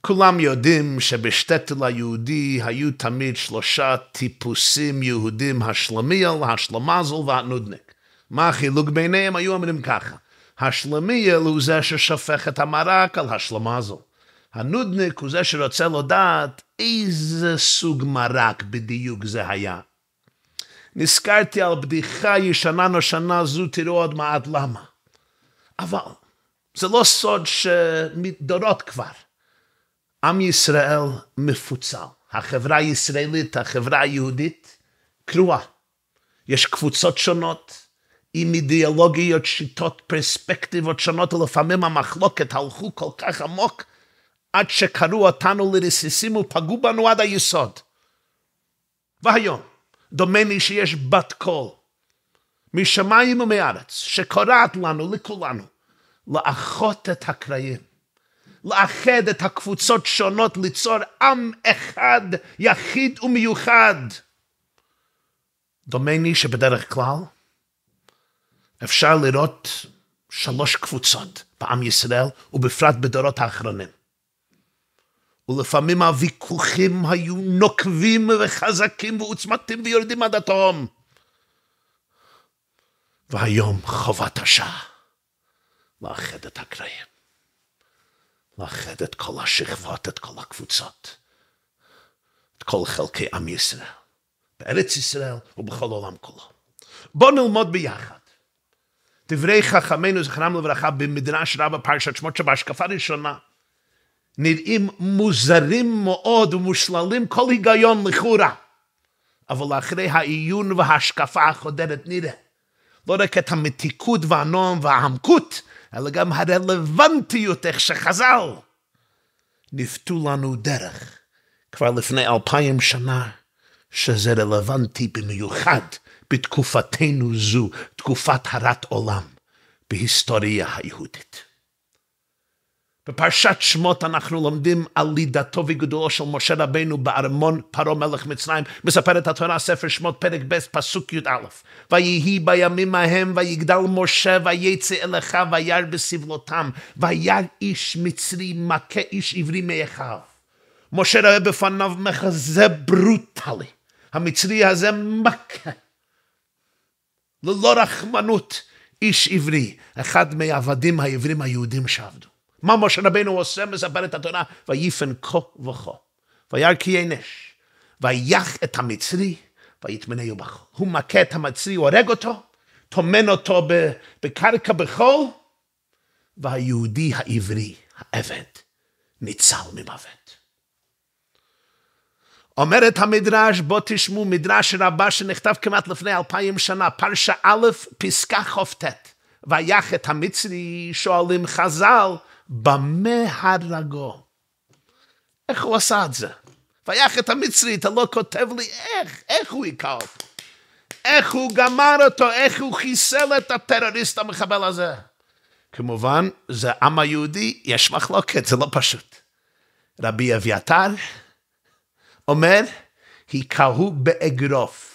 כולם יודעים שבשטטל היהודי היו תמיד שלושה טיפוסים יהודים, השלמיאל, השלמזל והנודניק. מה החילוק ביניהם? היו אומרים ככה, השלמיאל הוא זה ששופך את המרק על השלמזל. הנודניק הוא זה שרוצה לדעת איזה סוג מרק בדיוק זה היה. נזכרתי על בדיחה ישנה נושנה זו, תראו עוד מעט למה. אבל זה לא סוד שמדורות כבר. עם ישראל מפוצל. החברה הישראלית, החברה היהודית, קרועה. יש קבוצות שונות, עם אידיאולוגיות, שיטות, פרספקטיבות שונות, ולפעמים המחלוקת הלכו כל כך עמוק, עד שקראו אותנו לרסיסים ופגעו בנו עד היסוד. והיום, דומני שיש בת קול, משמיים ומארץ, שקורעת לנו, לכולנו, לאחות את הקרעים. לאחד את הקבוצות שונות, ליצור עם אחד, יחיד ומיוחד. דומני שבדרך כלל אפשר לראות שלוש קבוצות בעם ישראל, ובפרט בדורות האחרונים. ולפעמים הוויכוחים היו נוקבים וחזקים ועוצמתים ויורדים עד התהום. והיום חובת השעה לאחד את הקרעים. לאחד את כל השכבות, את כל הקבוצות, את כל חלקי עם ישראל, בארץ ישראל ובכל העולם כולו. בואו נלמוד ביחד. דברי חכמינו זכרם לברכה במדרש רבה פרשת שמות שבהשקפה ראשונה נראים מוזרים מאוד ומושללים כל היגיון לכאורה. אבל אחרי העיון וההשקפה החודרת נראה לא רק את המתיקות והנועם והעמקות, אלא גם הרלוונטיות, איך שחז"ל ניווטו לנו דרך כבר לפני אלפיים שנה, שזה רלוונטי במיוחד בתקופתנו זו, תקופת הרת עולם בהיסטוריה היהודית. בפרשת שמות אנחנו לומדים על לידתו וגדולו של משה רבנו בארמון פרעה מלך מצרים. מספרת התורה, ספר שמות, פרק ב', פסוק י"א. ויהי בימים ההם, ויגדל משה, ויצא אל אחיו וירא בסבלותם, וירא איש מצרי, מכה איש עברי מאחיו. משה רואה בפניו מחזה ברוטלי. המצרי הזה מכה. ללא רחמנות, איש עברי, אחד מהעבדים העברים היהודים שעבדו. מה משה רבנו עושה? מספר את התורה, ויפן כה וכה, וירקיע נש, וייך את המצרי, ויתמנהו בחול. הוא מכה את המצרי, הוא הורג אותו, טומן אותו בקרקע בחול, והיהודי העברי, העבד, ניצל ממוות. אומרת המדרש, בוא תשמעו מדרש רבה שנכתב כמעט לפני אלפיים שנה, פרשה א', פסקה כ"ט. ויח את המצרי, שואלים חז"ל, במה הדרגו. איך הוא עשה את זה? ויח את המצרי, אתה לא כותב לי איך, איך הוא היכה אותו? איך הוא גמר אותו, איך הוא חיסל את הטרוריסט המחבל הזה. כמובן, זה עם היהודי, יש מחלוקת, זה לא פשוט. רבי אביתר אומר, היכהו באגרוף.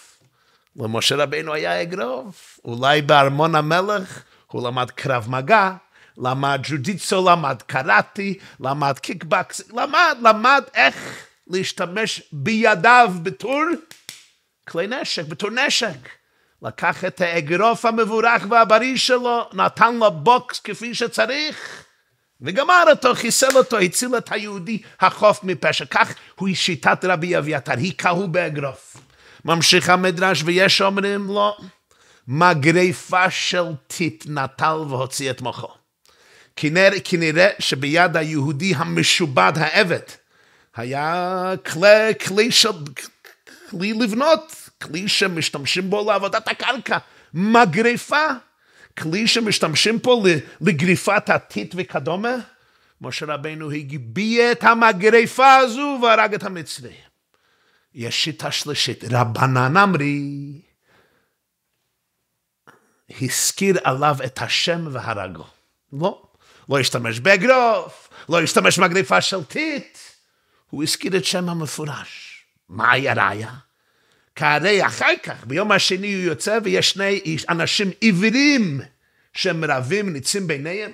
למשה רבינו היה אגרוף, אולי בארמון המלך הוא למד קרב מגע, למד ג'ודיצו, למד קראטי, למד קיקבקס, למד, למד איך להשתמש בידיו בתור כלי נשק, בתור נשק. לקח את האגרוף המבורך והבריא שלו, נתן לו בוקס כפי שצריך, וגמר אותו, חיסל אותו, הציל את היהודי החוף מפשע. כך הוא שיטת רבי אביתר, היכהו באגרוף. ממשיך המדרש, ויש אומרים לו, מגריפה של טיט נטל והוציא את מוחו. כנראה, כנראה שביד היהודי המשובד העבד היה כלי, כלי, של, כלי לבנות, כלי שמשתמשים בו לעבודת הקרקע, מגריפה, כלי שמשתמשים בו לגריפת הטיט וכדומה. משה רבנו הגביע את המגריפה הזו והרג את המצרי. יש שיטה שלישית, רבנן אמרי הזכיר עליו את השם והרגו. לא. לא השתמש באגרוף, לא השתמש מגריפה שלטית. הוא הזכיר את שם המפורש. מהי הראיה? כי הרי אחר כך, ביום השני הוא יוצא ויש שני אנשים עיוורים שהם רבים, ניצים ביניהם.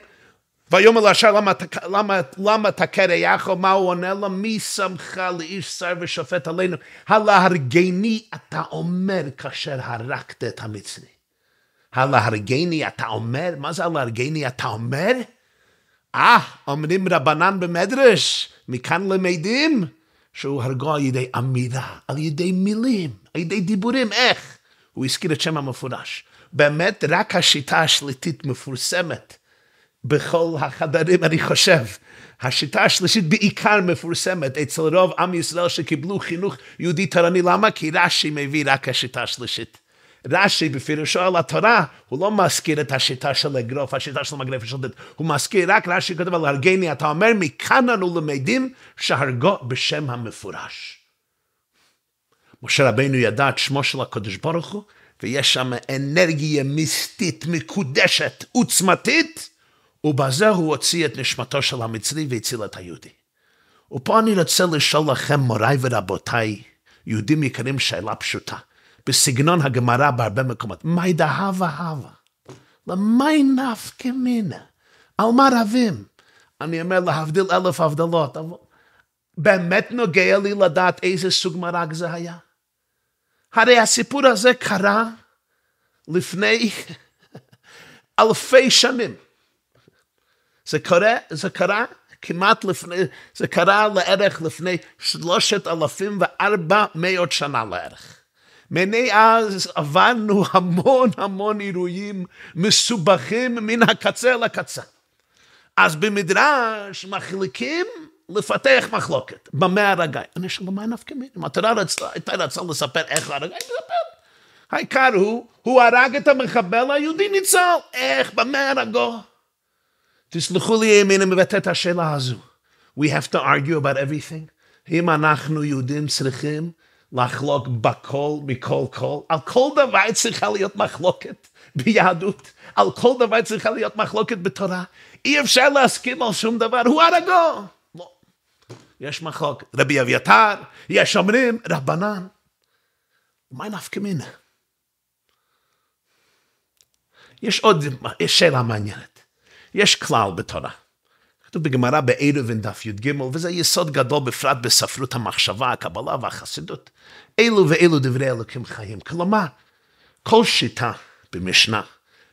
ויאמר לשאר למה, למה, למה תכה יחו, מה הוא עונה לו? מי שמך לאיש שר ושופט עלינו? הלהרגני אתה אומר כאשר הרגת את המצרי. הלהרגני אתה אומר? מה זה הלהרגני אתה אומר? אה, ah, אומרים רבנן במדרש, מכאן למדים שהוא הרגו על ידי עמידה, על ידי מילים, על ידי דיבורים, איך? הוא הזכיר את שם המפורש. באמת רק השיטה השליטית מפורסמת בכל החדרים, אני חושב. השיטה השלישית בעיקר מפורסמת אצל רוב עם ישראל שקיבלו חינוך יהודי תורני. למה? כי רש"י מביא רק השיטה השלישית. רש"י בפירושו על התורה, הוא לא מזכיר את השיטה של אגרוף, השיטה של מגרף השודד, הוא מזכיר רק רש"י כותב על הרגני, אתה אומר, מכאן אנו למדים שהרגו בשם המפורש. משה רבנו ידע את שמו של הקדוש ברוך הוא, ויש שם אנרגיה מיסטית, מקודשת, עוצמתית, ובזה הוא הוציא את נשמתו של המצרי והציל את היהודי. ופה אני רוצה לשאול לכם, מוריי ורבותיי, יהודים יקרים, שאלה פשוטה. בסגנון הגמרא בהרבה מקומות. מי דהבה הווה? למי נפקא מינה? על מה רבים? אני אומר להבדיל אלף הבדלות, אבל באמת נוגע לי לדעת איזה סוג מרק זה היה. הרי הסיפור הזה קרה לפני אלפי שנים. זה קרה, זה קרה כמעט לפני, זה קרה לערך לפני שלושת אלפים וארבע מאות שנה לערך. מני אז עברנו המון המון אירועים מסובכים מן הקצה לקצה. אז במדרש מחליקים לפתח מחלוקת. במה הרגעים? אני שואל, מה נפקא מיני? אם התורה הייתה רצה לספר איך הרגעים מספר. העיקר הוא, הוא הרג את המחבל היהודי ניצל. איך? במה הרגו? תסלחו לי אם אני מבטא את השאלה הזו. We have to argue about everything. אם אנחנו יהודים צריכים לחלוק בכל מכל כל, על כל דבר צריכה להיות מחלוקת ביהדות, על כל דבר צריכה להיות מחלוקת בתורה, אי אפשר להסכים על שום דבר, הוא הרגו. לא. יש מחלוק, רבי אביתר, יש אומרים, רבנן. מה נפקא מינא? יש עוד יש שאלה מעניינת. יש כלל בתורה. כתוב בגמרא בערב דף י"ג, וזה יסוד גדול בפרט בספרות המחשבה, הקבלה והחסידות. אלו ואלו דברי אלוקים חיים. כלומר, כל שיטה במשנה,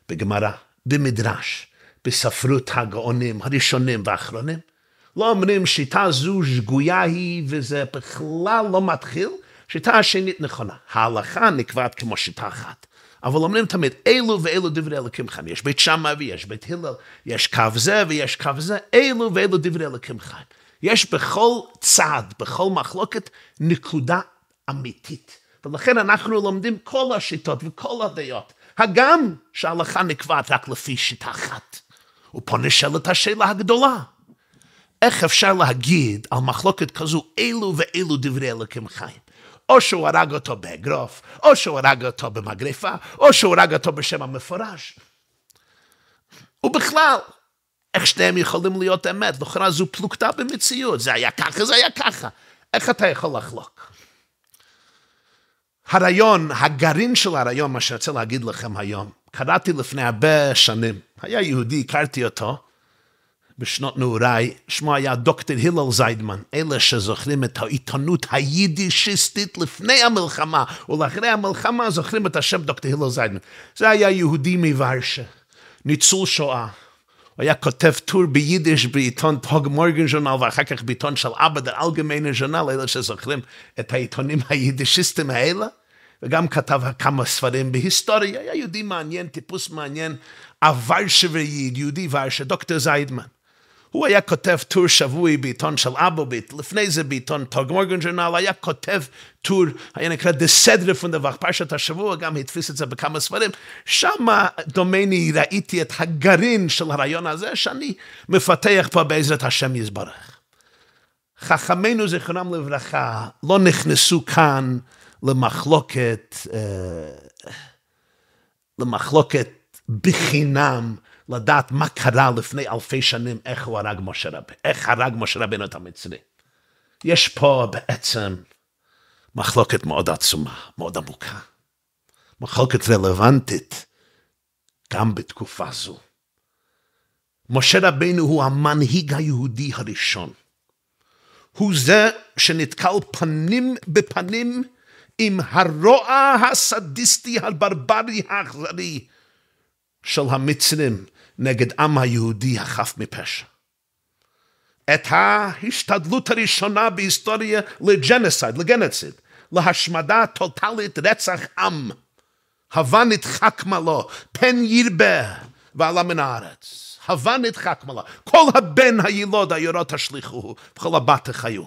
בגמרא, במדרש, בספרות הגאונים הראשונים והאחרונים, לא אומרים שיטה זו שגויה היא וזה בכלל לא מתחיל, שיטה השנית נכונה. ההלכה נקבעת כמו שיטה אחת. אבל אומרים תמיד אלו ואלו דברי אלוקים חיים. יש בית שמא ויש בית הלל, יש קו זה ויש קו זה, אלו ואלו דברי אלוקים חיים. יש בכל צעד, בכל מחלוקת, נקודה אמיתית. ולכן אנחנו לומדים כל השיטות וכל הדעות, הגם שההלכה נקבעת רק לפי שיטה אחת. ופה נשאלת השאלה הגדולה. איך אפשר להגיד על מחלוקת כזו אלו ואלו דברי אלוקים חיים? או שהוא הרג אותו באגרוף, או שהוא הרג אותו במגריפה, או שהוא הרג אותו בשם המפורש. ובכלל, איך שניהם יכולים להיות אמת? לכאורה זו פלוגתא במציאות, זה היה ככה, זה היה ככה. איך אתה יכול לחלוק? הרעיון, הגרעין של הרעיון, מה שאני רוצה להגיד לכם היום, קראתי לפני הרבה שנים, היה יהודי, הכרתי אותו, בשנות נעוריי, שמו היה דוקטור הלל זיידמן, אלה שזוכרים את העיתונות היידישיסטית לפני המלחמה, ולאחרי המלחמה זוכרים את השם דוקטור הלל זיידמן. זה היה יהודי מוורשה, ניצול שואה. הוא היה כותב טור ביידיש בעיתון טוג מורגן ז'ורנל, ואחר כך בעיתון של אבא דר אלגמיינה ז'ורנל, אלה שזוכרים את העיתונים היידישיסטים האלה. וגם כתב כמה ספרים בהיסטוריה, היה יהודי מעניין, טיפוס מעניין, הוורשה ויהודי ורשה, דוקטור זיידמן. הוא היה כותב טור שבוי בעיתון של אבו, לפני זה בעיתון טוג מורגן ג'ורנל, היה כותב טור, היה נקרא דה סדר פונדבך, פרשת השבוע, גם התפיס את זה בכמה ספרים. שם דומני ראיתי את הגרעין של הרעיון הזה, שאני מפתח פה בעזרת השם יזברך. חכמינו זיכרונם לברכה לא נכנסו כאן למחלוקת, אה, למחלוקת בחינם. לדעת מה קרה לפני אלפי שנים, איך הוא הרג משה רבינו, איך הרג משה רבינו את המצרי. יש פה בעצם מחלוקת מאוד עצומה, מאוד עמוקה. מחלוקת רלוונטית גם בתקופה זו. משה רבינו הוא המנהיג היהודי הראשון. הוא זה שנתקל פנים בפנים עם הרוע הסדיסטי, הברברי, האכזרי של המצרים, נגד עם היהודי החף מפשע. את ההשתדלות הראשונה בהיסטוריה לג'נוסייד, לגנציד, להשמדה טוטאלית רצח עם. הווה נדחק מלו, פן ירבה ועלה מן הארץ. הווה נדחק מלו. כל הבן הילוד היורות השליכוהו, וכל הבת החיו.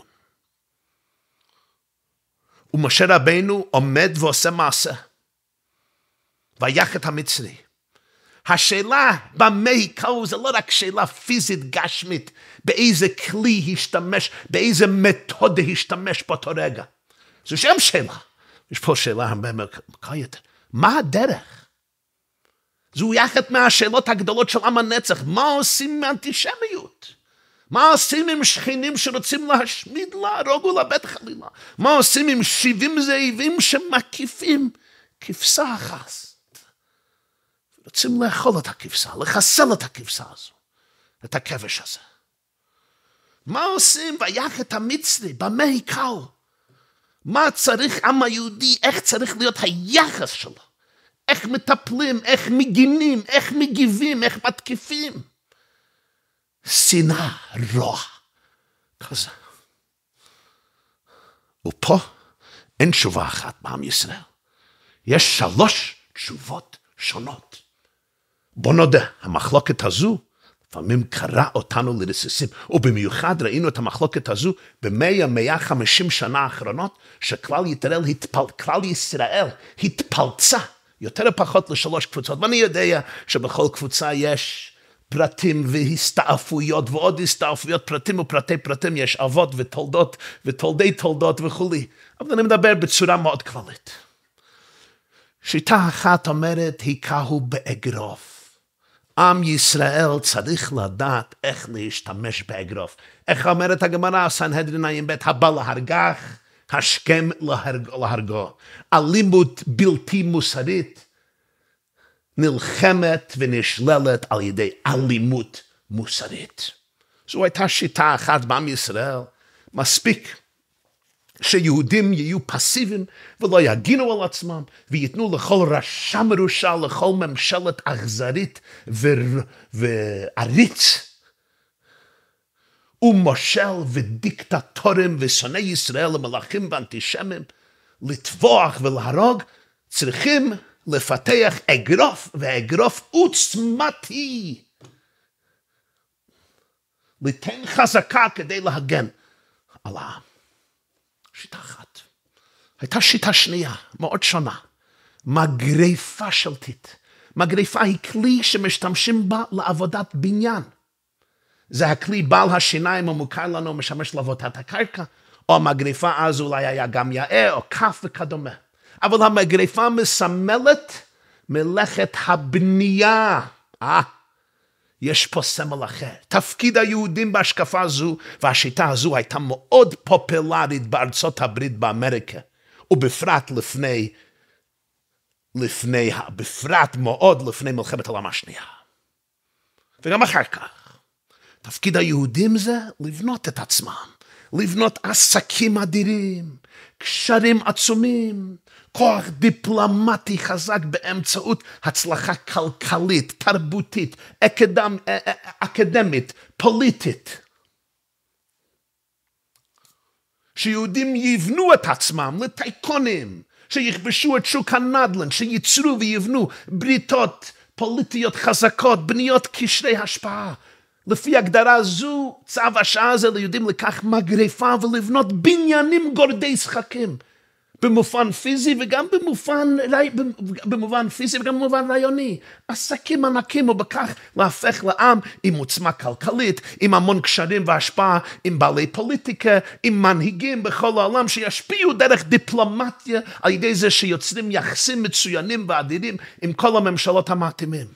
ומשה רבנו עומד ועושה מעשה. ויח את המצרי. השאלה במה היא קראו זה לא רק שאלה פיזית גשמית, באיזה כלי השתמש, באיזה מתודה השתמש באותו רגע. זו שם שאלה. יש פה שאלה הרבה מרקה יותר. מה הדרך? זו יחד מהשאלות הגדולות של עם הנצח. מה עושים עם האנטישמיות? מה עושים עם שכנים שרוצים להשמיד, להרוג ולבית חלילה? מה עושים עם שבעים זאבים שמקיפים כבשה אחת? רוצים לאכול את הכבשה, לחסל את הכבשה הזו, את הכבש הזה. מה עושים ויח את המצרי? במה היכהו? מה צריך עם היהודי? איך צריך להיות היחס שלו? איך מטפלים? איך מגינים? איך מגיבים? איך מתקיפים? שנאה, רוע. כזה. ופה אין תשובה אחת בעם ישראל. יש שלוש תשובות שונות. בוא נודה, המחלוקת הזו לפעמים קרא אותנו לרסיסים, ובמיוחד ראינו את המחלוקת הזו במאה, מאה חמישים שנה האחרונות, שכלל יתרל התפל, כלל ישראל התפלצה יותר או פחות לשלוש קבוצות, ואני יודע שבכל קבוצה יש פרטים והסתעפויות ועוד הסתעפויות, פרטים ופרטי פרטים, יש אבות ותולדות ותולדי תולדות וכולי, אבל אני מדבר בצורה מאוד כללית. שיטה אחת אומרת, היכהו באגרוף. עם ישראל צריך לדעת איך להשתמש באגרוף. איך אומרת הגמרא, סנהדרין בית הבא להרגך, השכם להרג, להרגו. אלימות בלתי מוסרית נלחמת ונשללת על ידי אלימות מוסרית. זו הייתה שיטה אחת בעם ישראל. מספיק. שיהודים יהיו פסיביים ולא יגינו על עצמם וייתנו לכל רשע מרושע, לכל ממשלת אכזרית ועריץ ומושל ודיקטטורים ושונאי ישראל ומלאכים ואנטישמים לטבוח ולהרוג, צריכים לפתח אגרוף, ואגרוף עוצמתי. ליתן חזקה כדי להגן על העם. שיטה אחת. הייתה שיטה שנייה, מאוד שונה. מגריפה שלטית. מגריפה היא כלי שמשתמשים בה לעבודת בניין. זה הכלי בעל השיניים המוכר לנו משמש לעבודת הקרקע, או המגריפה אז אולי היה גם יאה או כף וכדומה. אבל המגריפה מסמלת מלאכת הבנייה. אה, יש פה סמל אחר. תפקיד היהודים בהשקפה הזו והשיטה הזו הייתה מאוד פופולרית בארצות הברית באמריקה, ובפרט לפני, לפני, בפרט מאוד לפני מלחמת העולם השנייה. וגם אחר כך. תפקיד היהודים זה לבנות את עצמם, לבנות עסקים אדירים, קשרים עצומים, כוח דיפלומטי חזק באמצעות הצלחה כלכלית, תרבותית, אקדמ, אה, אה, אקדמית, פוליטית. שיהודים יבנו את עצמם לטייקונים, שיכבשו את שוק הנדל"ן, שייצרו ויבנו בריתות פוליטיות חזקות, בניות קשרי השפעה. לפי הגדרה זו, צו השעה הזה ליהודים לקח מגריפה ולבנות בניינים גורדי שחקים. במובן פיזי וגם במובן, במובן פיזי וגם במובן רעיוני. עסקים ענקים ובכך להפך לעם עם עוצמה כלכלית, עם המון קשרים והשפעה, עם בעלי פוליטיקה, עם מנהיגים בכל העולם שישפיעו דרך דיפלומטיה על ידי זה שיוצרים יחסים מצוינים ואדירים עם כל הממשלות המתאימים.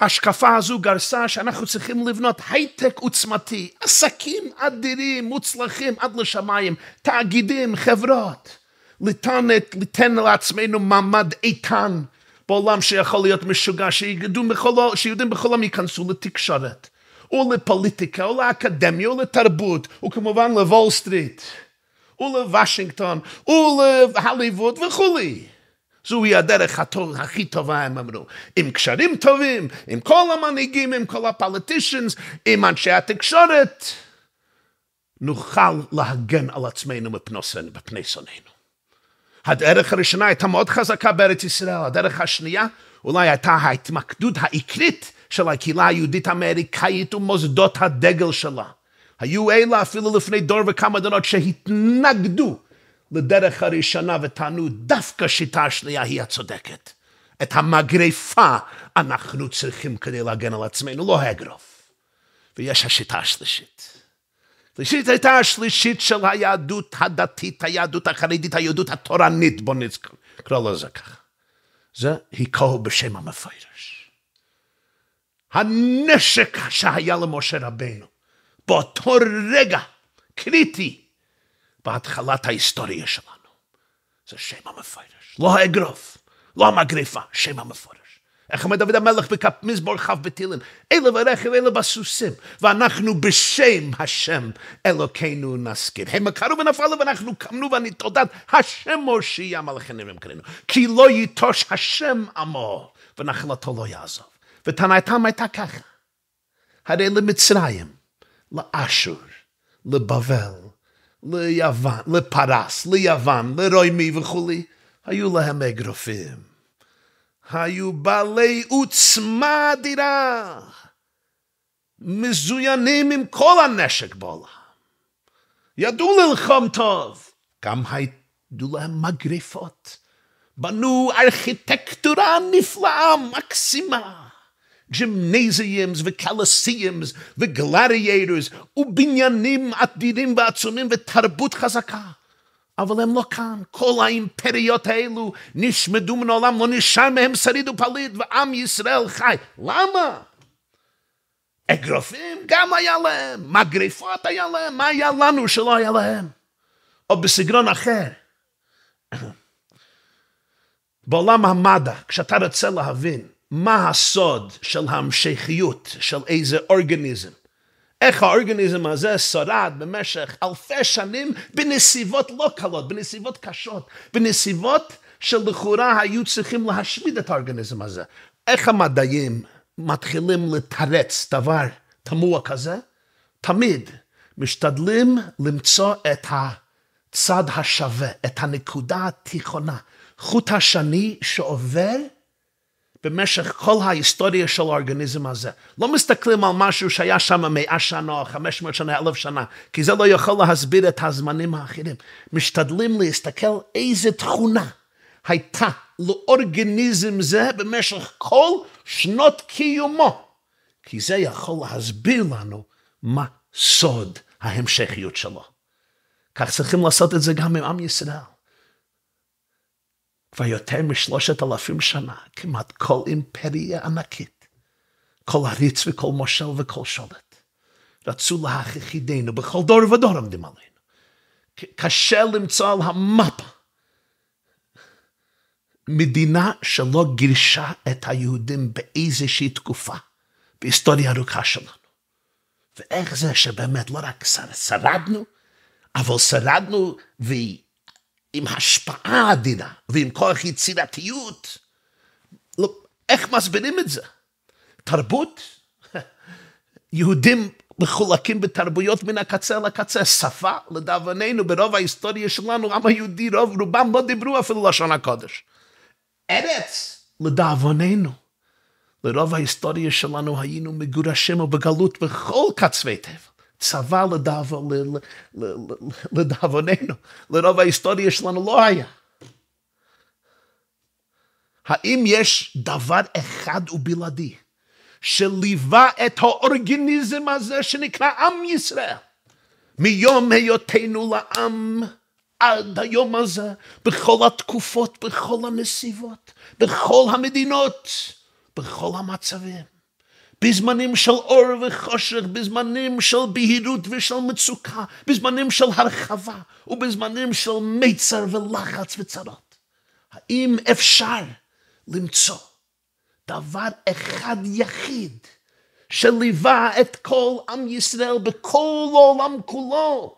ההשקפה הזו גרסה שאנחנו צריכים לבנות הייטק עוצמתי, עסקים אדירים, מוצלחים עד לשמיים, תאגידים, חברות. ליתן לעצמנו מעמד איתן בעולם שיכול להיות משוגע, בכל, שיהודים בכל העם ייכנסו לתקשורת, או לפוליטיקה, או לאקדמיה, או לתרבות, וכמובן לוול סטריט, או לוושינגטון, או להליווד וכולי. זוהי הדרך הטוב, הכי טובה, הם אמרו. עם קשרים טובים, עם כל המנהיגים, עם כל הפוליטישנס, עם אנשי התקשורת, נוכל להגן על עצמנו מפני שונאינו. הדרך הראשונה הייתה מאוד חזקה בארץ ישראל, הדרך השנייה אולי הייתה ההתמקדות העיקרית של הקהילה היהודית האמריקאית ומוסדות הדגל שלה. היו אלה אפילו לפני דור וכמה דורות שהתנגדו לדרך הראשונה וטענו דווקא שיטה השנייה היא הצודקת. את המגריפה אנחנו צריכים כדי להגן על עצמנו, לא האגרוף. ויש השיטה השלישית. שלישית הייתה השלישית של היהדות הדתית, היהדות החרדית, היהדות התורנית, בוא נקרא לזה ככה. זה היכהו בשם המפרש. הנשק שהיה למשה רבנו, באותו רגע קריטי בהתחלת ההיסטוריה שלנו, זה שם המפרש. לא האגרוף, לא המגריפה, שם המפרש. איך אומר דוד המלך בכף מזמור כ' בתהילים? אלה ברכב אלה בסוסים, ואנחנו בשם השם אלוקינו נשכיל. המה קרו ונפלו ואנחנו קמנו ונתעודד, השם מושיע מלכנו ומקרנו. כי לא ייטוש השם עמו, ונחלתו לא יעזוב. ותנאתם הייתה ככה, הרי למצרים, לאשור, לבבל, ליוון, לפרס, ליוון, לרוימי וכולי, היו להם אגרופים. היו בעלי עוצמה אדירה, מזוינים עם כל הנשק בעולם. ידעו ללחום טוב, גם היו להם מגריפות. בנו ארכיטקטורה נפלאה, מקסימה. ג'ימנזיאמס וקלסיאמס וגלריאטורס ובניינים אדירים ועצומים ותרבות חזקה. אבל הם לא כאן. כל האימפריות האלו נשמדו מן העולם, לא נשאר מהם שריד ופליט, ועם ישראל חי. למה? אגרופים גם היה להם, מגריפות היה להם, מה היה לנו שלא היה להם? או בסגרון אחר. בעולם המדע, כשאתה רוצה להבין מה הסוד של ההמשכיות של איזה אורגניזם, איך האורגניזם הזה שרד במשך אלפי שנים בנסיבות לא קלות, בנסיבות קשות, בנסיבות שלכאורה היו צריכים להשמיד את האורגניזם הזה. איך המדעים מתחילים לתרץ דבר תמוה כזה? תמיד משתדלים למצוא את הצד השווה, את הנקודה התיכונה, חוט השני שעובר במשך כל ההיסטוריה של האורגניזם הזה. לא מסתכלים על משהו שהיה שם מאה שנה, או חמש מאות שנה, אלף שנה, כי זה לא יכול להסביר את הזמנים האחרים. משתדלים להסתכל איזה תכונה הייתה לאורגניזם זה במשך כל שנות קיומו, כי זה יכול להסביר לנו מה סוד ההמשכיות שלו. כך צריכים לעשות את זה גם עם עם ישראל. כבר יותר משלושת אלפים שנה, כמעט כל אימפריה ענקית, כל עריץ וכל מושל וכל שולט, רצו להכחידנו בכל דור ודור עומדים עלינו. קשה למצוא על המפה מדינה שלא גירשה את היהודים באיזושהי תקופה בהיסטוריה ארוכה שלנו. ואיך זה שבאמת לא רק שרדנו, אבל שרדנו והיא עם השפעה עדינה ועם כוח יצירתיות. לא, איך מסבירים את זה? תרבות? יהודים מחולקים בתרבויות מן הקצה לקצה, שפה, לדאבוננו, ברוב ההיסטוריה שלנו, העם היהודי, רוב רובם לא דיברו אפילו לשון הקודש. ארץ, לדאבוננו, לרוב ההיסטוריה שלנו היינו מגורשים ובגלות בכל קצווי תבל. צבא לדאבוננו, לרוב ההיסטוריה שלנו לא היה. האם יש דבר אחד ובלעדי שליווה את האורגניזם הזה שנקרא עם ישראל מיום היותנו לעם עד היום הזה, בכל התקופות, בכל הנסיבות, בכל המדינות, בכל המצבים? בזמנים של אור וחושך, בזמנים של בהירות ושל מצוקה, בזמנים של הרחבה ובזמנים של מיצר ולחץ וצרות. האם אפשר למצוא דבר אחד יחיד שליווה את כל עם ישראל בכל העולם כולו,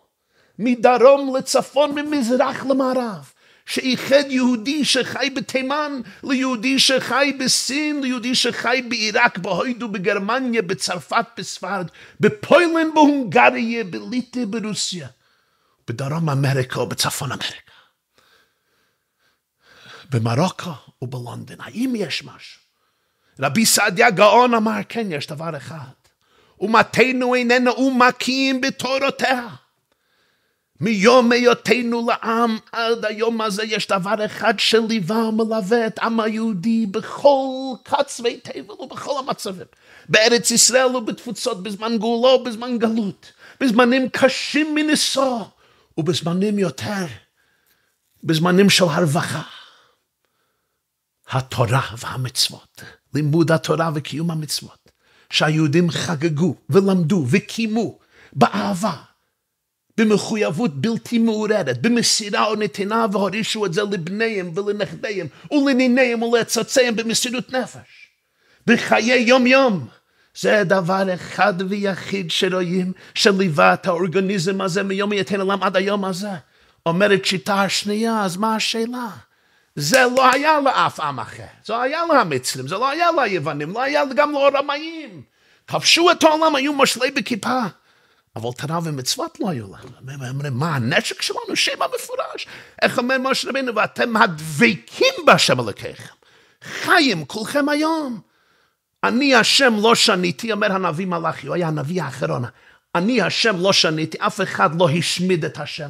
מדרום לצפון, ממזרח למערב, שאיחד יהודי שחי בתימן ליהודי שחי בסין, ליהודי שחי בעיראק, בהודו, בגרמניה, בצרפת, בספרד, בפוילנד, בהונגריה, בליטא, ברוסיה, בדרום אמריקה ובצפון אמריקה, במרוקו ובלונדון. האם יש משהו? רבי סעדיה גאון אמר, כן, יש דבר אחד. ומתנו איננו ומכים בתורותיה. מיום היותנו לעם עד היום הזה יש דבר אחד שליווה ומלווה את העם היהודי בכל קצווי תבל ובכל המצבים. בארץ ישראל ובתפוצות, בזמן גאולו ובזמן גלות, בזמנים קשים מנשוא ובזמנים יותר, בזמנים של הרווחה. התורה והמצוות, לימוד התורה וקיום המצוות, שהיהודים חגגו ולמדו וקיימו באהבה, במחויבות בלתי מעורערת, במסירה או נתינה, והורישו את זה לבניהם ולנכדיהם ולניניהם ולצוציהם במסירות נפש. בחיי יום-יום. זה דבר אחד ויחיד שרואים, שליווה את האורגניזם הזה מיום יתן עולם עד היום הזה. אומרת שיטה השנייה, אז מה השאלה? זה לא היה לאף עם אחר. זה היה למצרים, זה לא היה ליוונים, לא היה גם לאורמאים. כבשו את העולם, היו מושלי בכיפה. אבל תורה ומצוות לא היו להם. הם אומרים, מה הנשק שלנו? שם המפורש. איך אומר משה רבינו, ואתם הדבקים בהשם אלוקיכם. חיים כולכם היום. אני השם לא שניתי, אומר הנביא מלאכי, הוא היה הנביא האחרון. אני השם לא שניתי, אף אחד לא השמיד את השם.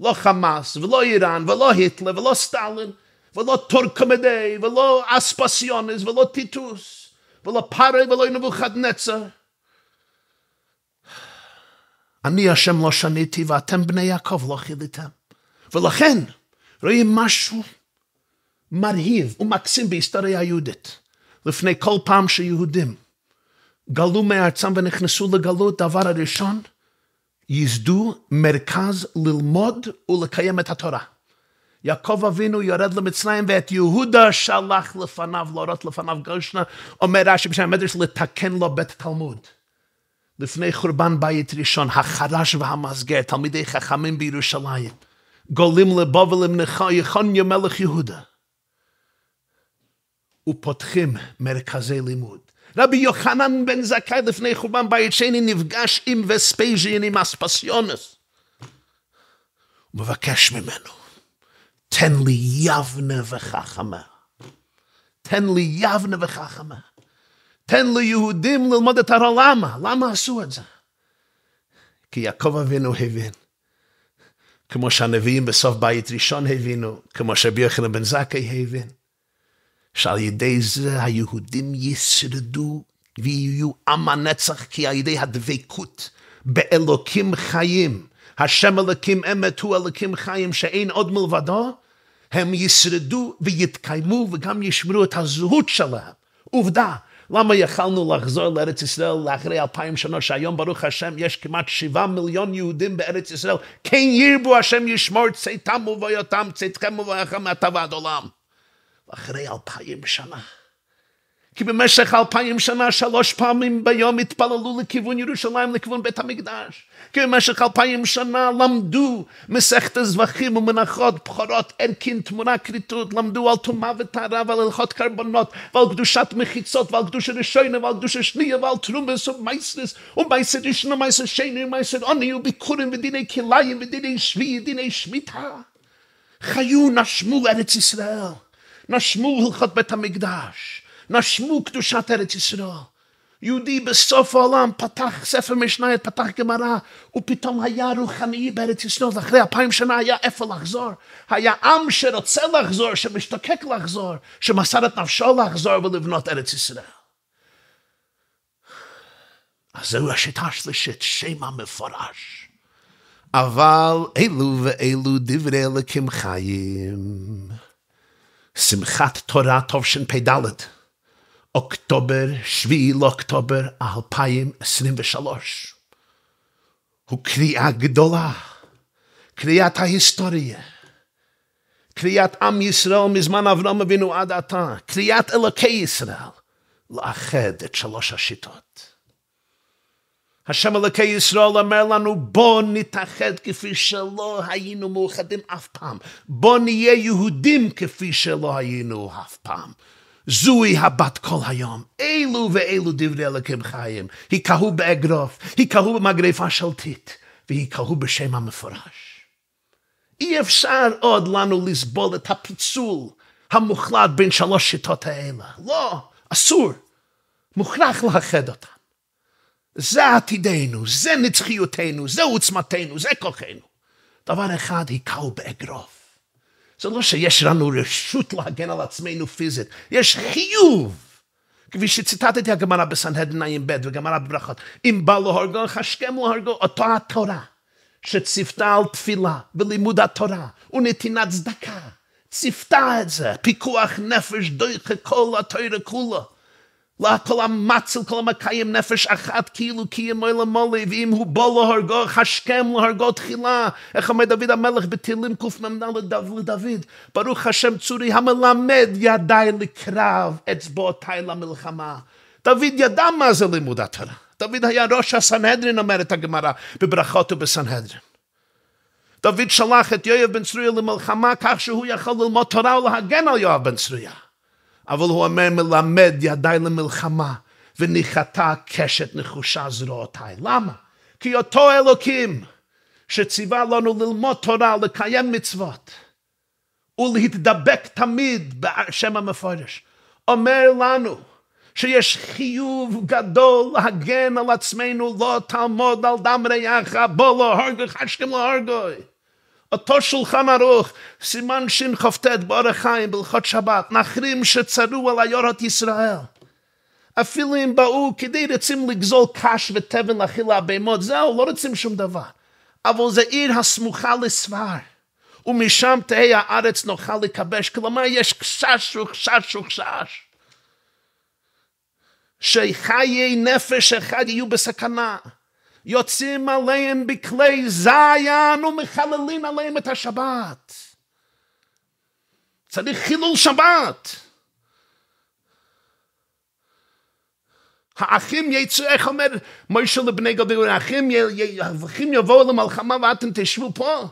לא חמאס, ולא איראן, ולא היטלר, ולא סטלין, ולא טורקומדי, ולא אספסיונס, ולא טיטוס, ולא פארי, ולא נבוכדנצר. אני השם לא שניתי ואתם בני יעקב לא חיליתם. ולכן רואים משהו מרהיב ומקסים בהיסטוריה היהודית. לפני כל פעם שיהודים גלו מארצם ונכנסו לגלות, דבר הראשון, ייסדו מרכז ללמוד ולקיים את התורה. יעקב אבינו יורד למצרים ואת יהודה שלח לפניו, להורות לפניו גרשנה, אומר רש"י בשם המדרש, לתקן לו בית תלמוד. לפני חורבן בית ראשון, החרש והמסגר, תלמידי חכמים בירושלים, גולים לבבל למנחה, יחניה מלך יהודה. ופותחים מרכזי לימוד. רבי יוחנן בן זכאי לפני חורבן בית שני נפגש עם וספייז'ין, עם אספסיונס. הוא מבקש ממנו, תן לי יבנה וחכמה. תן לי יבנה וחכמה. תן ליהודים ללמוד את הרלמה. למה עשו את זה? כי יעקב אבינו הבין. כמו שהנביאים בסוף בית ראשון הבינו, כמו שרבי יוחנן בן זכאי הבין, שעל ידי זה היהודים ישרדו ויהיו עם הנצח, כי על ידי הדבקות באלוקים חיים, השם אלוקים אמת הוא אלוקים חיים שאין עוד מלבדו, הם ישרדו ויתקיימו וגם ישמרו את הזהות שלהם. עובדה, למה יכלנו לחזור לארץ ישראל לאחרי אלפיים שנות שהיום ברוך השם יש כמעט שבעה מיליון יהודים בארץ ישראל, כן ירבו השם ישמור צאתם ובויותם צאתכם ובואתם מעתה ועד עולם. אחרי אלפיים שנה. כי במשך אלפיים שנה שלוש פעמים ביום התפללו לכיוון ירושלים, לכיוון בית המקדש. כי במשך אלפיים שנה למדו מסכת הזבחים ומנחות, בכורות, ערכין, תמונה, כריתות, למדו על טומאה וטהרה ועל הלכות קרבנות ועל קדושת מחיצות ועל קדושה ראשונה ועל קדושה שנייה ועל טרומבס ומייסרס ומייסר ראשון ומייסר שני ומייסר עוני וביקורים ודיני כליים ודיני שביעי ודיני שמיטה. חיו נשמו ארץ ישראל, נשמו הלכות בית המקדש. נשמו קדושת ארץ ישראל. יהודי בסוף העולם פתח ספר משנה, פתח גמרא, ופתאום היה רוחני בארץ ישראל, ואחרי אלפיים שנה היה איפה לחזור. היה עם שרוצה לחזור, שמשתוקק לחזור, שמסר את נפשו לחזור ולבנות ארץ ישראל. אז זהו השיטה השלישית, שם המפורש. אבל אלו ואלו דברי אלוקים חיים. שמחת תורה תשפ"ד. אוקטובר, שביעי לאוקטובר 2023. הוא קריאה גדולה, קריאת ההיסטוריה, קריאת עם ישראל מזמן אברהם אבינו עד עתה, קריאת אלוקי ישראל, לאחד את שלוש השיטות. השם אלוקי ישראל אומר לנו, בוא נתאחד כפי שלא היינו מאוחדים אף פעם. בוא נהיה יהודים כפי שלא היינו אף פעם. זוהי הבת כל היום. אלו ואלו דברי אלוקים חיים. היכהו באגרוף, היכהו במגריפה שלטית, והיכהו בשם המפורש. אי אפשר עוד לנו לסבול את הפיצול המוחלט בין שלוש שיטות האלה. לא, אסור. מוכרח לאחד אותן. זה עתידנו, זה נצחיותנו, זה עוצמתנו, זה כוחנו. דבר אחד, היכהו באגרוף. זה לא שיש לנו רשות להגן על עצמנו פיזית, יש חיוב. כפי שציטטתי הגמרא בסנהדרין ע"ב וגמרא בברכות, אם בא להורגו, חשכם להורגו, אותה התורה, שציוותה על תפילה ולימוד התורה ונתינת צדקה, ציוותה את זה, פיקוח נפש דויכה כל התורה כולו. לכל המצל, כל המקיים נפש אחת, כאילו קיים מוי למולי, ואם הוא בא להרגו, חשכם להרגו תחילה. איך אומר דוד המלך בתהילים קמ"ד לדוד, ברוך השם צורי המלמד ידיי לקרב, אצבעותיי למלחמה. דוד ידע מה זה לימוד התורה. דוד היה ראש הסנהדרין, אומרת הגמרא, בברכות ובסנהדרין. דוד שלח את יואב בן צרויה למלחמה כך שהוא יכול ללמוד תורה ולהגן על יואב בן צרויה. אבל הוא אומר, מלמד ידיי למלחמה, וניחתה קשת נחושה זרועותיי. למה? כי אותו אלוקים שציווה לנו ללמוד תורה, לקיים מצוות, ולהתדבק תמיד בשם המפורש, אומר לנו שיש חיוב גדול להגן על עצמנו, לא תעמוד על דם רעך, בוא להורגו, חשכם להורגוי. אותו שולחן ערוך, סימן שכ"ט באור החיים בהלכות שבת, נחרים שצרו על עיירות ישראל. אפילו אם באו כדי רוצים לגזול קש ותבן להכיל הבהמות, זהו, לא רוצים שום דבר. אבל זה עיר הסמוכה לסבר. ומשם תהא הארץ נוכל לכבש. כלומר, יש קשש וקשש וקשש. שחיי נפש אחד יהיו בסכנה. יוצאים עליהם בכלי זין ומחללים עליהם את השבת. צריך חילול שבת. האחים יצאו, איך אומר מוישה לבני גדול, האחים, י, י, האחים יבואו למלחמה ואתם תשבו פה.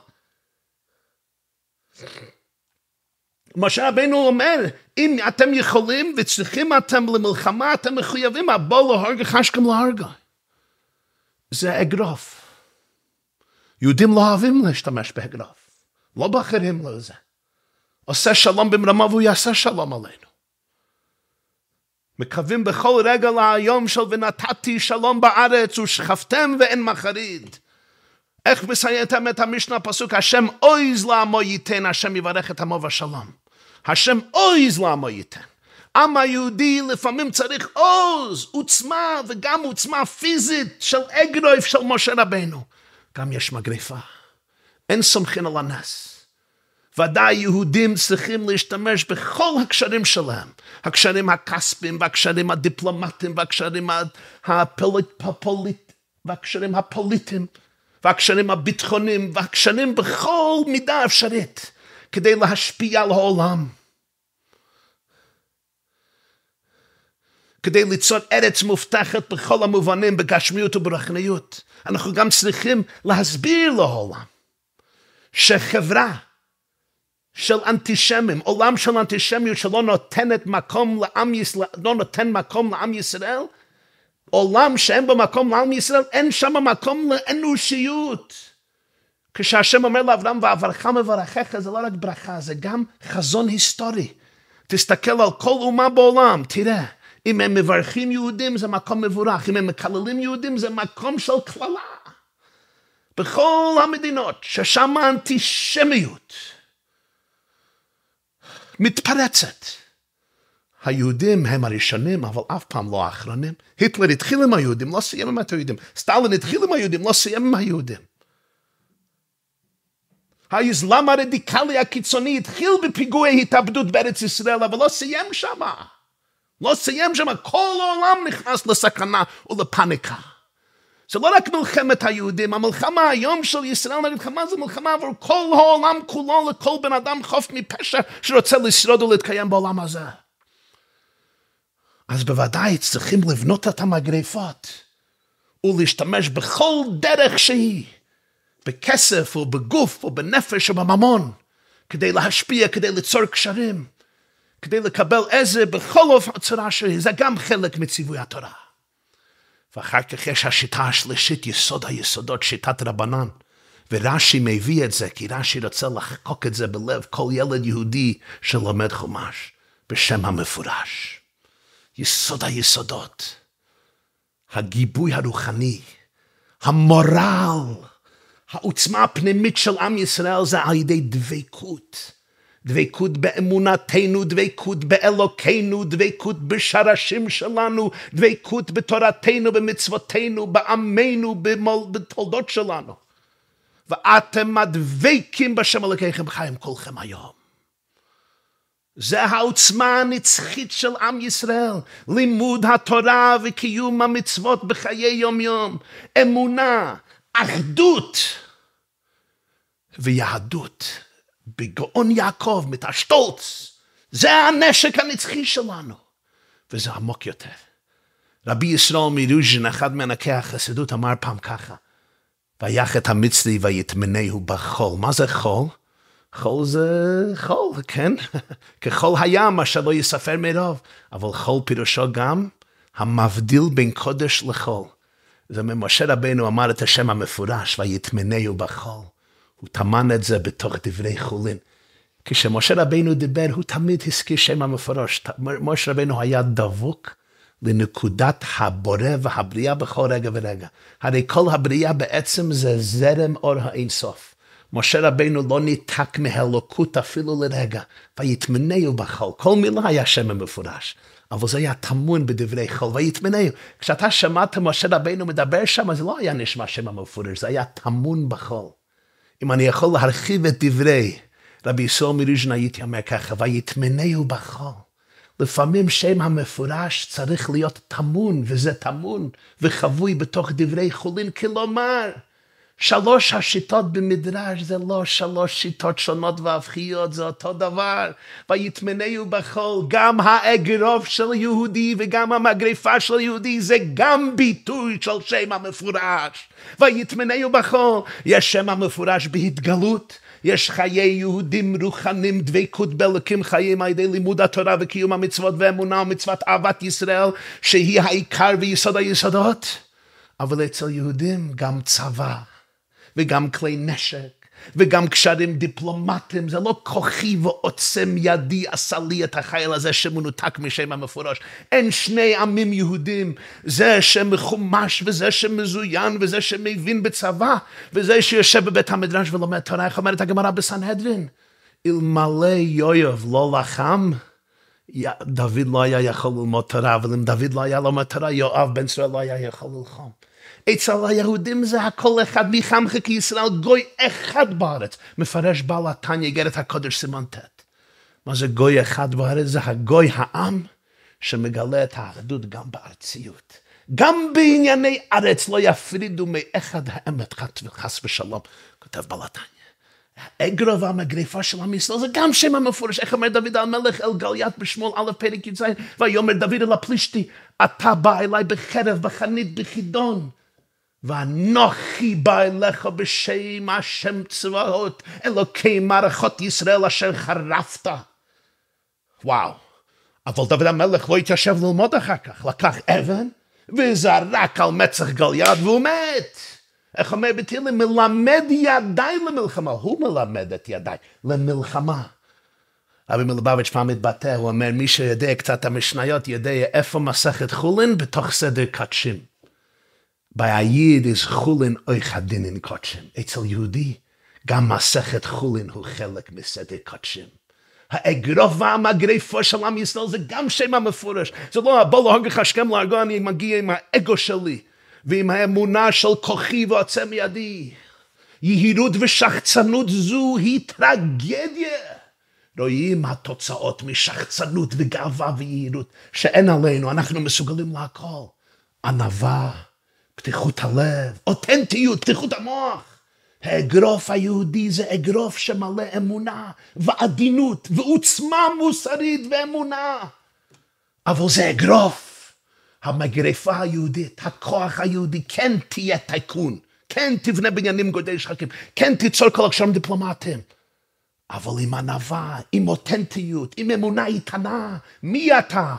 משה רבנו אומר, אם אתם יכולים וצריכים אתם למלחמה, אתם מחויבים, הבוא להרגך השכם להרגך. זה אגרוף. יהודים לא אוהבים להשתמש באגרוף. לא בחרים לו לא זה. עושה שלום במרמה והוא יעשה שלום עלינו. מקווים בכל רגע להיום של ונתתי שלום בארץ ושכבתם ואין מחריד. איך מסייתם את המשנה הפסוק? השם אויז לעמו ייתן, השם יברך את עמו ושלום. השם אויז לעמו ייתן. העם היהודי לפעמים צריך עוז, עוצמה, וגם עוצמה פיזית של אגרויף של משה רבנו. גם יש מגריפה. אין סומכים על הנס. ודאי יהודים צריכים להשתמש בכל הקשרים שלהם, הקשרים הכספיים והקשרים הדיפלומטיים והקשרים הפוליט, הפוליט, והקשרים הפוליטיים והקשרים הביטחוניים והקשרים בכל מידה אפשרית כדי להשפיע על העולם. כדי ליצור ארץ מובטחת בכל המובנים, בגשמיות וברוחניות. אנחנו גם צריכים להסביר לעולם שחברה של אנטישמים, עולם של אנטישמיות שלא נותנת מקום לעם ישראל, לא נותן מקום לעם ישראל, עולם שאין בו מקום לעם ישראל, אין שם מקום לאנושיות. כשהשם אומר לאברהם, ואברך מברכך, זה לא רק ברכה, זה גם חזון היסטורי. תסתכל על כל אומה בעולם, תראה. אם הם מברכים יהודים זה מקום מבורך, אם הם מקללים יהודים זה מקום של קללה. בכל המדינות ששם האנטישמיות מתפרצת. היהודים הם הראשונים, אבל אף פעם לא האחרונים. היטלר התחיל עם היהודים, לא סיים עם היהודים. סטלין התחיל עם היהודים, לא סיים עם היהודים. האסלאם הרדיקלי הקיצוני התחיל בפיגועי התאבדות בארץ ישראל, אבל לא סיים שמה. לא סיים שם, כל העולם נכנס לסכנה ולפניקה. זה לא רק מלחמת היהודים, המלחמה היום של ישראל נגד חמאס זה מלחמה עבור כל העולם כולו, לכל בן אדם חוף מפשע שרוצה לשרוד ולהתקיים בעולם הזה. אז בוודאי צריכים לבנות את המגריפות ולהשתמש בכל דרך שהיא, בכסף ובגוף ובנפש ובממון, כדי להשפיע, כדי ליצור קשרים. כדי לקבל איזה בכל הצורה שלי, זה גם חלק מציווי התורה. ואחר כך יש השיטה השלישית, יסוד היסודות, שיטת רבנן. ורש"י מביא את זה, כי רש"י רוצה לחקוק את זה בלב כל ילד יהודי שלומד חומש, בשם המפורש. יסוד היסודות, הגיבוי הרוחני, המורל, העוצמה הפנימית של עם ישראל זה על ידי דבקות. דבקות באמונתנו, דבקות באלוקינו, דבקות בשרשים שלנו, דבקות בתורתנו, במצוותנו, בעמנו, במול, בתולדות שלנו. ואתם הדבקים בשם אלוקיכם חיים כולכם היום. זה העוצמה הנצחית של עם ישראל, לימוד התורה וקיום המצוות בחיי יום-יום, אמונה, אחדות ויהדות. בגאון יעקב, מתשטוץ. זה הנשק הנצחי שלנו. וזה עמוק יותר. רבי ישראל מרוז'ין, אחד מענקי החסידות, אמר פעם ככה, ויח את המצרי ויטמנהו בחול. מה זה חול? חול זה חול, כן? כחול הים, אשר לא יספר מרוב. אבל חול פירושו גם המבדיל בין קודש לחול. זה ממשה רבנו אמר את השם המפורש, ויטמנהו בחול. הוא טמן את זה בתוך דברי חולין. כשמשה רבינו דיבר, הוא תמיד הזכיר שם המפורש. משה רבינו היה דבוק לנקודת הבורא והבריאה בכל רגע ורגע. הרי כל הבריאה בעצם זה זרם אור האינסוף. משה רבינו לא ניתק מהלוקות אפילו לרגע, ויתמנהו בחול. כל מילה היה שם המפורש. אבל זה היה טמון בדברי חול, ויתמנהו. כשאתה שמעת משה רבינו מדבר שם, זה לא היה נשמע שם המפורש, זה היה טמון בחול. אם אני יכול להרחיב את דברי רבי ישראל מריז'ן, הייתי אומר ככה, ויתמנהו בחול. לפעמים שם המפורש צריך להיות טמון, וזה טמון, וחבוי בתוך דברי חולין, כלומר, שלוש השיטות במדרש זה לא שלוש שיטות שונות והפכיות, זה אותו דבר. ויתמנהו בחול, גם האגרוף של יהודי וגם המגריפה של יהודי זה גם ביטוי של שם המפורש. ויתמנהו בחול, יש שם המפורש בהתגלות. יש חיי יהודים רוחנים דבקות באלוקים חיים על ידי לימוד התורה וקיום המצוות ואמונה ומצוות אהבת ישראל שהיא העיקר ויסוד היסודות אבל אצל יהודים גם צבא וגם כלי נשק, וגם קשרים דיפלומטיים, זה לא כוחי ועוצם ידי עשה לי את החיל הזה שמנותק משם המפורש. אין שני עמים יהודים, זה שמחומש, וזה שמזוין, וזה שמבין בצבא, וזה שיושב בבית המדרש ולומד תורה, איך אומרת הגמרא בסנהדרין? אלמלא יואב לא לחם, דוד לא היה יכול ללמוד תורה, אבל אם דוד לא היה ללמוד תורה, יואב בן ישראל לא היה יכול ללחום. אצל היהודים זה הכל אחד, מי חמך כי ישראל גוי אחד בארץ. מפרש בעל התניא איגרת הקודש סימן ט'. מה זה גוי אחד בארץ? זה הגוי העם שמגלה את האחדות גם בארציות. גם בענייני ארץ לא יפרידו מאחד האמת חס ושלום, כותב בעל התניא. האגרו והמגריפה של עם ישראל, זה גם שם המפורש, איך אומר דוד המלך אל גליית בשמואל א' פרק י"ז, ויאמר דוד אל הפלישתי, אתה בא אליי בחרב, בחנית, בחידון. ואנוכי בא אליך בשם השם צבאות, אלוקי מערכות ישראל אשר חרפת. וואו, אבל דוד המלך לא התיישב ללמוד אחר כך, לקח אבן וזרק על מצח גליעד והוא מת. איך אומר בתהילים? מלמד ידיי למלחמה. הוא מלמד את ידיי למלחמה. אבי מלובביץ' פעם התבטא, הוא אומר, מי שיודע קצת המשניות יודע איפה מסכת חולין בתוך סדר קדשים. Bei איז חולין chulin oich hadinin kotshim. Etzel Yehudi, גם מסכת חולין הוא חלק מסדר קודשים. האגרוף והמגריפו של עם ישראל זה גם שם המפורש. זה לא הבא להורגך השכם להרגו, אני מגיע עם האגו שלי ועם האמונה של כוחי ועוצם ידי. יהירות ושחצנות זו היא טרגדיה. רואים התוצאות משחצנות וגאווה ויהירות שאין עלינו, אנחנו מסוגלים להכל. ענווה. פתיחות הלב, אותנטיות, פתיחות המוח. האגרוף היהודי זה אגרוף שמלא אמונה ועדינות ועוצמה מוסרית ואמונה. אבל זה אגרוף. המגרפה היהודית, הכוח היהודי, כן תהיה טייקון, כן תבנה בניינים גודל שחקים, כן תיצור כל הקשרים דיפלומטיים. אבל עם ענווה, עם אותנטיות, עם אמונה איתנה, מי אתה?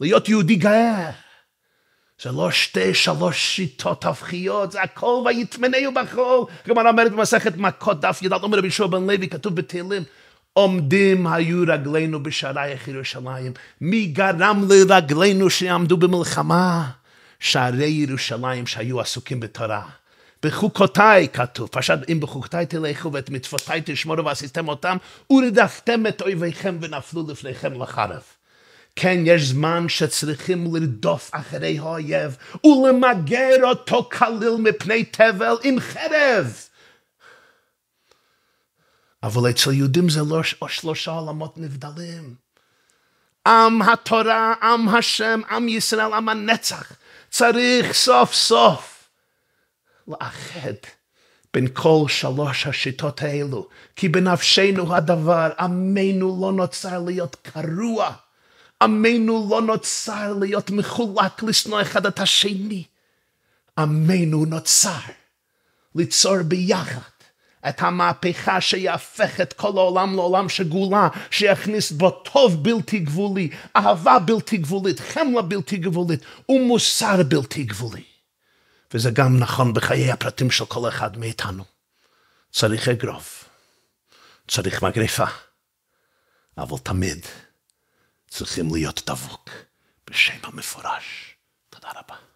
להיות יהודי גאה. זה לא שתי שלוש שיטות הפכיות, זה הכל ויטמנהו בחור. הגמרא אומרת במסכת מכות דף י"ד, אומר רבי יהושע בן לוי, כתוב בתהילים, עומדים היו רגלינו בשערייך ירושלים. מי גרם לרגלינו שיעמדו במלחמה? שערי ירושלים שהיו עסוקים בתורה. בחוקותיי כתוב, פשט אם בחוקותיי תלכו ואת מצוותיי תשמורו ועשיתם אותם, ורדפתם את אויביכם ונפלו לפניכם לחרב. כן, יש זמן שצריכים לרדוף אחרי האויב ולמגר אותו כליל מפני תבל עם חרב. אבל אצל יהודים זה לא שלושה עולמות נבדלים. עם התורה, עם השם, עם ישראל, עם הנצח, צריך סוף סוף לאחד בין כל שלוש השיטות האלו, כי בנפשנו הדבר, עמנו לא נוצר להיות קרוע. עמנו לא נוצר להיות מחולק לשנוא אחד את השני. עמנו נוצר ליצור ביחד את המהפכה שיהפך את כל העולם לעולם שגולה, שיכניס בו טוב בלתי גבולי, אהבה בלתי גבולית, חמלה בלתי גבולית ומוסר בלתי גבולי. וזה גם נכון בחיי הפרטים של כל אחד מאיתנו. צריך אגרוף, צריך מגריפה, אבל תמיד צריכים להיות דבוק בשם המפורש. תודה רבה.